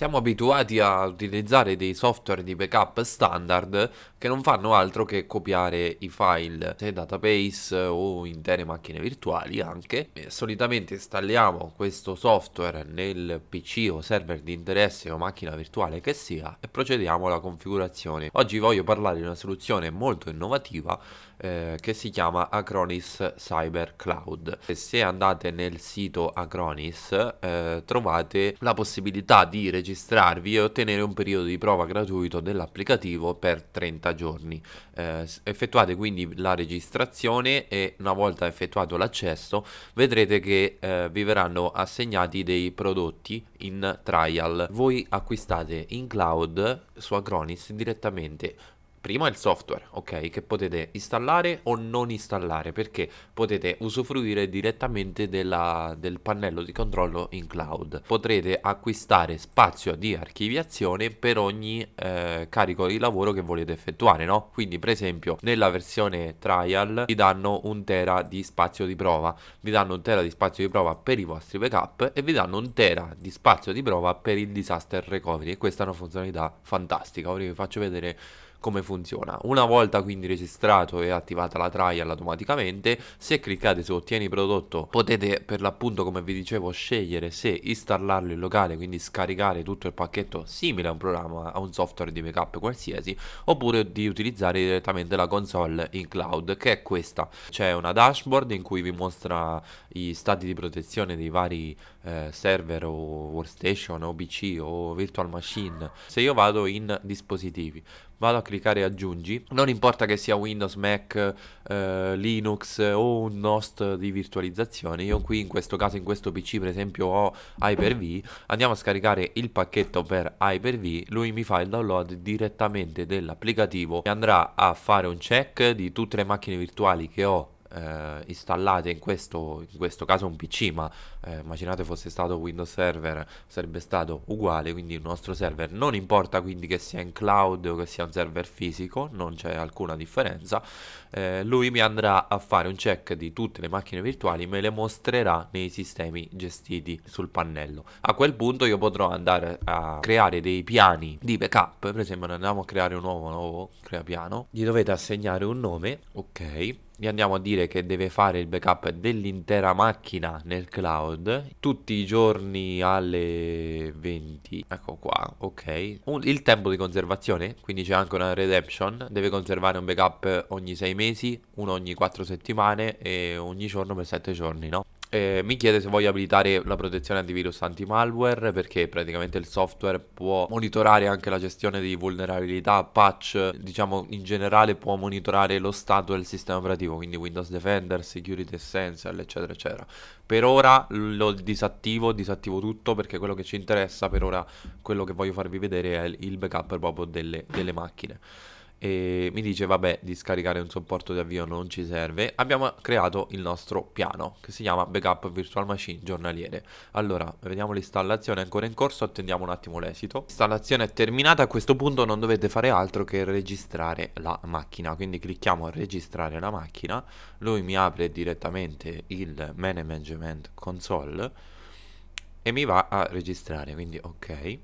Siamo abituati a utilizzare dei software di backup standard che non fanno altro che copiare i file se database o intere macchine virtuali anche. E solitamente installiamo questo software nel PC o server di interesse o macchina virtuale che sia e procediamo alla configurazione. Oggi voglio parlare di una soluzione molto innovativa eh, che si chiama Acronis Cyber Cloud. E se andate nel sito Acronis eh, trovate la possibilità di registrarvi e ottenere un periodo di prova gratuito dell'applicativo per 30 giorni. Eh, effettuate quindi la registrazione e una volta effettuato l'accesso vedrete che eh, vi verranno assegnati dei prodotti in trial. Voi acquistate in cloud su Acronis direttamente Primo è il software, ok, che potete installare o non installare perché potete usufruire direttamente della, del pannello di controllo in cloud. Potrete acquistare spazio di archiviazione per ogni eh, carico di lavoro che volete effettuare, no? Quindi per esempio nella versione trial vi danno un tera di spazio di prova, vi danno un tera di spazio di prova per i vostri backup e vi danno un tera di spazio di prova per il disaster recovery e questa è una funzionalità fantastica. Ora vi faccio vedere come funziona. Una volta quindi registrato e attivata la trial automaticamente, se cliccate su ottieni prodotto potete per l'appunto come vi dicevo scegliere se installarlo in locale, quindi scaricare tutto il pacchetto simile a un programma, a un software di backup qualsiasi, oppure di utilizzare direttamente la console in cloud, che è questa. C'è una dashboard in cui vi mostra i stati di protezione dei vari eh, server o workstation o PC o virtual machine. Se io vado in dispositivi vado a cliccare aggiungi, non importa che sia Windows, Mac, eh, Linux o un host di virtualizzazione, io qui in questo caso in questo PC per esempio ho Hyper-V, andiamo a scaricare il pacchetto per Hyper-V, lui mi fa il download direttamente dell'applicativo e andrà a fare un check di tutte le macchine virtuali che ho eh, installate in questo, in questo, caso un PC, ma eh, immaginate fosse stato Windows Server, sarebbe stato uguale, quindi il nostro server non importa quindi che sia in cloud o che sia un server fisico, non c'è alcuna differenza, eh, lui mi andrà a fare un check di tutte le macchine virtuali, me le mostrerà nei sistemi gestiti sul pannello. A quel punto io potrò andare a creare dei piani di backup, per esempio andiamo a creare un nuovo, nuovo crea piano, gli dovete assegnare un nome, ok, gli andiamo a dire che deve fare il backup dell'intera macchina nel cloud tutti i giorni alle 20. Ecco qua, ok. Un, il tempo di conservazione, quindi c'è anche una redemption, deve conservare un backup ogni 6 mesi, uno ogni 4 settimane e ogni giorno per 7 giorni, no? Eh, mi chiede se voglio abilitare la protezione antivirus anti-malware perché praticamente il software può monitorare anche la gestione di vulnerabilità, patch, diciamo in generale può monitorare lo stato del sistema operativo, quindi Windows Defender, Security Essential, eccetera, eccetera. Per ora lo disattivo, disattivo tutto perché quello che ci interessa per ora, quello che voglio farvi vedere è il backup proprio delle, delle macchine e mi dice vabbè di scaricare un supporto di avvio non ci serve abbiamo creato il nostro piano che si chiama backup virtual machine giornaliere allora vediamo l'installazione ancora in corso attendiamo un attimo l'esito installazione è terminata a questo punto non dovete fare altro che registrare la macchina quindi clicchiamo registrare la macchina lui mi apre direttamente il management console e mi va a registrare quindi ok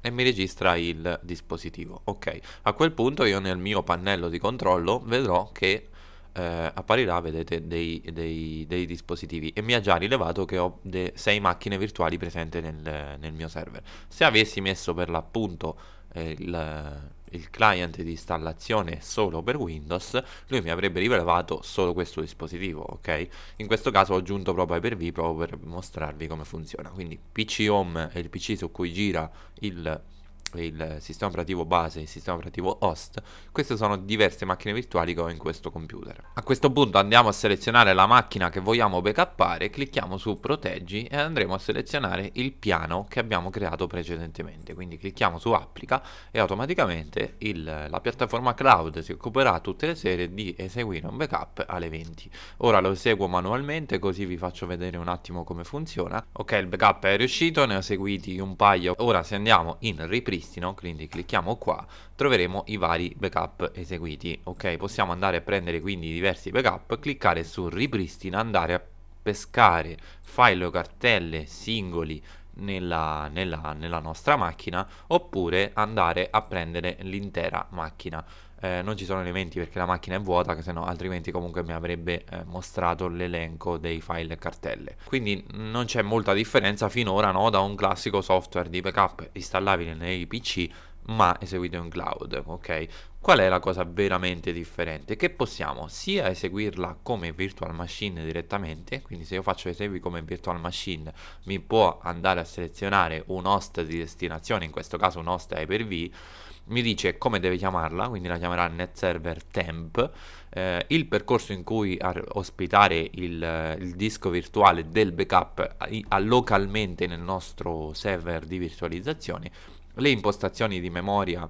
e mi registra il dispositivo. Ok, a quel punto io nel mio pannello di controllo vedrò che eh, apparirà, vedete, dei, dei, dei, dispositivi e mi ha già rilevato che ho sei macchine virtuali presenti nel, nel, mio server. Se avessi messo per l'appunto eh, il il client di installazione solo per Windows, lui mi avrebbe rilevato solo questo dispositivo, ok? In questo caso ho aggiunto proprio Hyper-V proprio per mostrarvi come funziona. Quindi PC Home è il PC su cui gira il il sistema operativo base e il sistema operativo host, queste sono diverse macchine virtuali che ho in questo computer. A questo punto andiamo a selezionare la macchina che vogliamo backupare clicchiamo su proteggi e andremo a selezionare il piano che abbiamo creato precedentemente, quindi clicchiamo su applica e automaticamente il, la piattaforma cloud si occuperà tutte le sere di eseguire un backup alle 20. Ora lo eseguo manualmente così vi faccio vedere un attimo come funziona. Ok il backup è riuscito, ne ho seguiti un paio, ora se andiamo in ripresa visti, quindi clicchiamo qua, troveremo i vari backup eseguiti, ok? Possiamo andare a prendere quindi diversi backup, cliccare su ripristina, andare a pescare file o cartelle singoli nella, nella, nella nostra macchina oppure andare a prendere l'intera macchina eh, non ci sono elementi perché la macchina è vuota, che sennò altrimenti comunque mi avrebbe eh, mostrato l'elenco dei file cartelle. Quindi non c'è molta differenza finora no, da un classico software di backup installabile nei PC ma eseguito in cloud, ok? Qual è la cosa veramente differente? Che possiamo sia eseguirla come virtual machine direttamente, quindi se io faccio esegui come virtual machine mi può andare a selezionare un host di destinazione, in questo caso un host Hyper-V, mi dice come deve chiamarla, quindi la chiamerà NetServer temp, eh, il percorso in cui ospitare il, eh, il, disco virtuale del backup a, a localmente nel nostro server di virtualizzazione, le impostazioni di memoria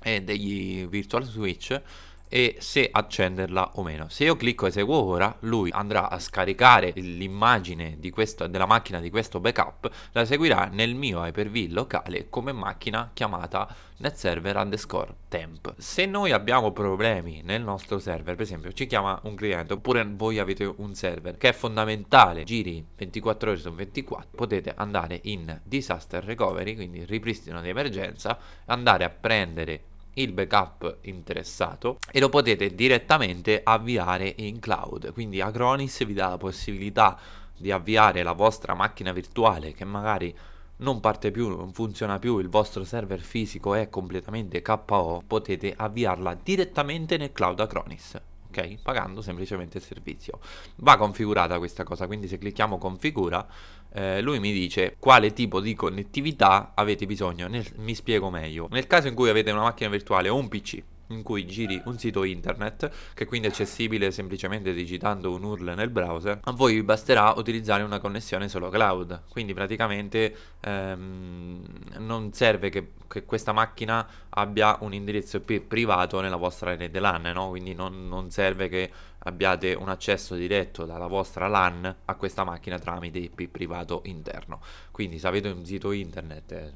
e degli virtual switch e se accenderla o meno. Se io clicco eseguo ora, lui andrà a scaricare l'immagine della macchina di questo backup, la seguirà nel mio Hyper-V locale come macchina chiamata nel server underscore temp. Se noi abbiamo problemi nel nostro server, per esempio ci chiama un cliente oppure voi avete un server che è fondamentale, giri 24 ore su 24, potete andare in disaster recovery, quindi ripristino di emergenza, andare a prendere il backup interessato e lo potete direttamente avviare in cloud. Quindi Acronis vi dà la possibilità di avviare la vostra macchina virtuale che magari non parte più, non funziona più, il vostro server fisico è completamente KO, potete avviarla direttamente nel cloud Acronis. Ok? Pagando semplicemente il servizio. Va configurata questa cosa, quindi se clicchiamo configura eh, lui mi dice quale tipo di connettività avete bisogno. Nel, mi spiego meglio. Nel caso in cui avete una macchina virtuale o un PC in cui giri un sito internet che quindi è accessibile semplicemente digitando un URL nel browser, a voi basterà utilizzare una connessione solo cloud. Quindi praticamente ehm, non serve che, che, questa macchina abbia un indirizzo IP privato nella vostra rete LAN, no? quindi non, non serve che abbiate un accesso diretto dalla vostra LAN a questa macchina tramite IP privato interno. Quindi se avete un sito internet eh,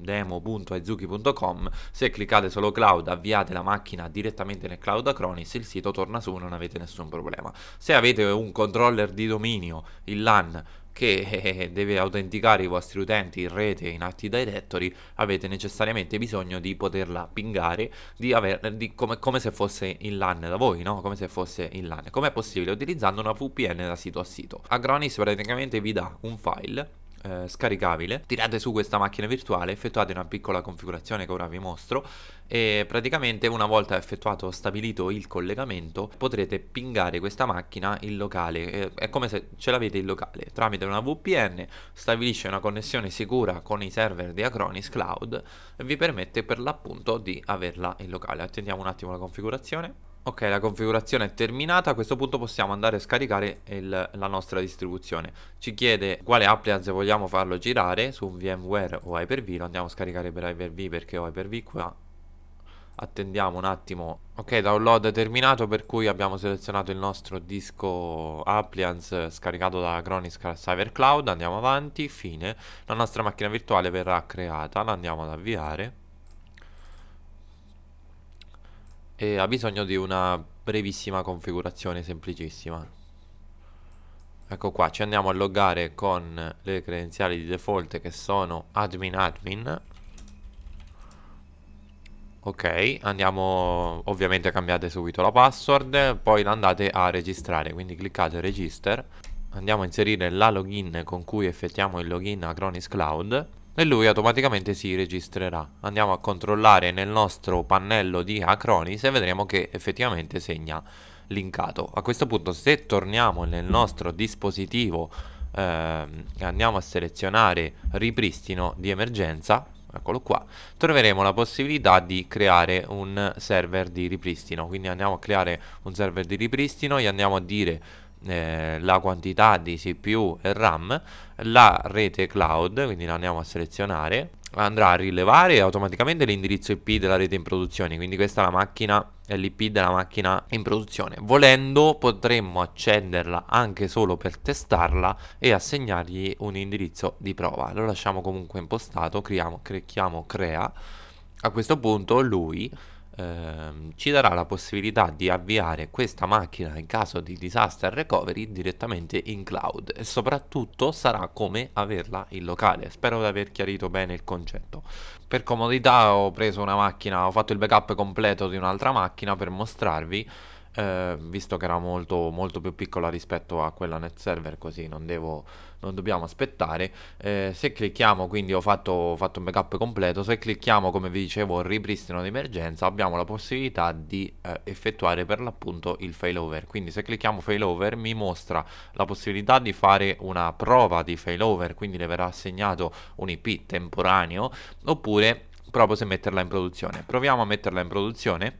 demo.aizuki.com se cliccate solo cloud avviate la macchina direttamente nel cloud Acronis il sito torna su non avete nessun problema se avete un controller di dominio il LAN che eh, eh, deve autenticare i vostri utenti in rete in Active Directory, avete necessariamente bisogno di poterla pingare di aver, di come, come, se fosse in LAN da voi, no? Come se fosse in LAN. Com'è possibile? Utilizzando una VPN da sito a sito. Agronis praticamente vi dà un file eh, scaricabile, tirate su questa macchina virtuale, effettuate una piccola configurazione che ora vi mostro e praticamente una volta effettuato stabilito il collegamento potrete pingare questa macchina in locale, eh, è come se ce l'avete in locale, tramite una VPN stabilisce una connessione sicura con i server di Acronis Cloud e vi permette per l'appunto di averla in locale. Attendiamo un attimo la configurazione. Ok, la configurazione è terminata, a questo punto possiamo andare a scaricare il, la nostra distribuzione. Ci chiede quale appliance vogliamo farlo girare su VMware o Hyper-V, lo andiamo a scaricare per Hyper-V perché ho Hyper-V qua. Attendiamo un attimo. Ok, download terminato per cui abbiamo selezionato il nostro disco appliance scaricato da Acronis Cyber Cloud. Andiamo avanti, fine. La nostra macchina virtuale verrà creata, la andiamo ad avviare. e ha bisogno di una brevissima configurazione semplicissima. Ecco qua, ci andiamo a loggare con le credenziali di default che sono admin admin. Ok, andiamo, ovviamente cambiate subito la password, poi andate a registrare, quindi cliccate register. Andiamo a inserire la login con cui effettuiamo il login a Chronis Cloud e lui automaticamente si registrerà. Andiamo a controllare nel nostro pannello di Acronis e vedremo che effettivamente segna linkato. A questo punto se torniamo nel nostro dispositivo eh, andiamo a selezionare ripristino di emergenza, eccolo qua, troveremo la possibilità di creare un server di ripristino. Quindi andiamo a creare un server di ripristino, e andiamo a dire eh, la quantità di CPU e RAM, la rete cloud, quindi la andiamo a selezionare, andrà a rilevare automaticamente l'indirizzo IP della rete in produzione, quindi questa è la macchina l'IP della macchina in produzione. Volendo potremmo accenderla anche solo per testarla e assegnargli un indirizzo di prova. Lo lasciamo comunque impostato, creiamo, cre crea. A questo punto lui ehm, ci darà la possibilità di avviare questa macchina in caso di disaster recovery direttamente in cloud e soprattutto sarà come averla in locale. Spero di aver chiarito bene il concetto. Per comodità ho preso una macchina, ho fatto il backup completo di un'altra macchina per mostrarvi eh, visto che era molto, molto più piccola rispetto a quella net server, così non, devo, non dobbiamo aspettare. Eh, se clicchiamo, quindi ho fatto, ho fatto, un backup completo, se clicchiamo come vi dicevo ripristino d'emergenza abbiamo la possibilità di eh, effettuare per l'appunto il failover. Quindi se clicchiamo failover mi mostra la possibilità di fare una prova di failover, quindi le verrà assegnato un IP temporaneo oppure proprio se metterla in produzione. Proviamo a metterla in produzione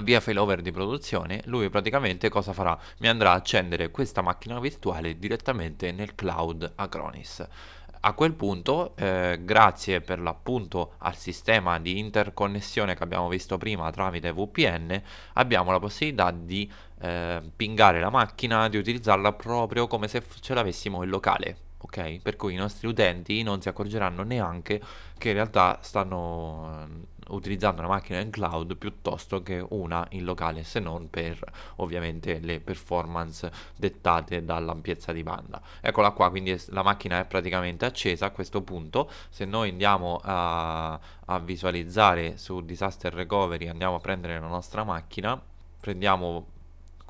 via failover di produzione, lui praticamente cosa farà? Mi andrà a accendere questa macchina virtuale direttamente nel cloud Acronis. A quel punto, eh, grazie per l'appunto al sistema di interconnessione che abbiamo visto prima tramite VPN, abbiamo la possibilità di eh, pingare la macchina, di utilizzarla proprio come se ce l'avessimo in locale. Okay? Per cui i nostri utenti non si accorgeranno neanche che in realtà stanno utilizzando una macchina in cloud piuttosto che una in locale se non per ovviamente le performance dettate dall'ampiezza di banda eccola qua quindi la macchina è praticamente accesa a questo punto se noi andiamo a, a visualizzare su disaster recovery andiamo a prendere la nostra macchina prendiamo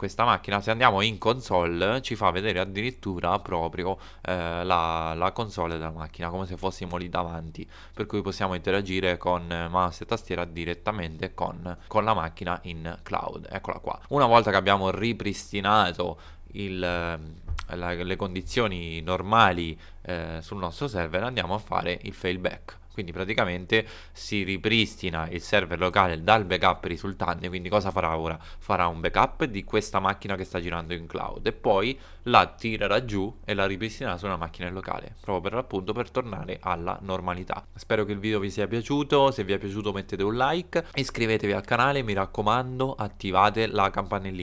questa macchina se andiamo in console ci fa vedere addirittura proprio eh, la, la, console della macchina come se fossimo lì davanti per cui possiamo interagire con eh, mouse e tastiera direttamente con, con la macchina in cloud eccola qua una volta che abbiamo ripristinato il, ehm, la, le condizioni normali eh, sul nostro server andiamo a fare il failback quindi praticamente si ripristina il server locale dal backup risultante quindi cosa farà ora? farà un backup di questa macchina che sta girando in cloud e poi la tirerà giù e la ripristinerà su una macchina locale proprio per l'appunto per tornare alla normalità spero che il video vi sia piaciuto se vi è piaciuto mettete un like iscrivetevi al canale mi raccomando attivate la campanellina